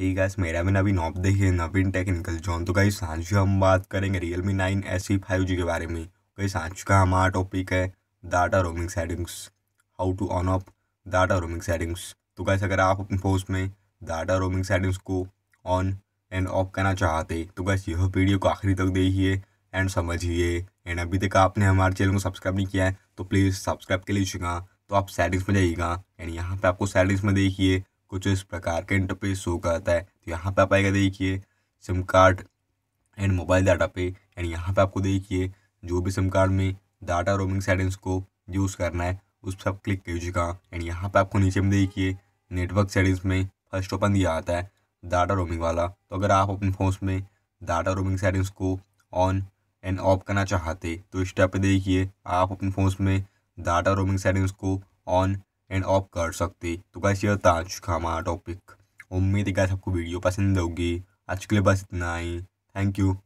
ठीक है मेरा भी नवीन आप देखिए नवीन टेक्निकल जॉन तो गाइस आज हम बात करेंगे Realme nine S C five G के बारे में गाइस आज का हमारा टॉपिक है data roaming settings how to on off data roaming settings तो गाइस अगर आप अपने फोन में डाटा रोमिंग सेटिंग्स को ऑन एंड ऑफ करना चाहते तो गाइस यह वीडियो को आखिरी तक देखिए एंड समझिए एंड अभी तक आपने हमारे चैनल को सब्सक्राइब नहीं किया है तो प्लीज़ सब्सक्राइब कर लीजिएगा तो आप सेटिंग्स में जाइएगा एंड यहाँ पे आपको सेटिंग्स में देखिए कुछ इस प्रकार के इंटरफेस शो करता है तो यहाँ पे आप आएगा देखिए SIM card and mobile data पे एंड यहाँ पे आपको देखिए जो भी सिम कार्ड में डाटा रोमिंग सेटिंग्स को यूज़ करना है उस पर आप क्लिक कीजिएगा एंड यहाँ पे आपको नीचे में देखिए नेटवर्क सेटिंग्स में फर्स्ट ओपन दिया आता है डाटा रोमिंग वाला तो अगर आप अपने फ़ोन में डाटा रोमिंग सेटिंग्स को ऑन एंड ऑफ करना चाहते तो इस टाइप पर देखिए आप अपने फ़ोन में डाटा रोमिंग सेटिंग्स को ऑन एंड ऑफ कर सकते तो कैसे होता था आज का हमारा टॉपिक उम्मीद है कैसे आपको वीडियो पसंद होगी आज के लिए बस इतना ही थैंक यू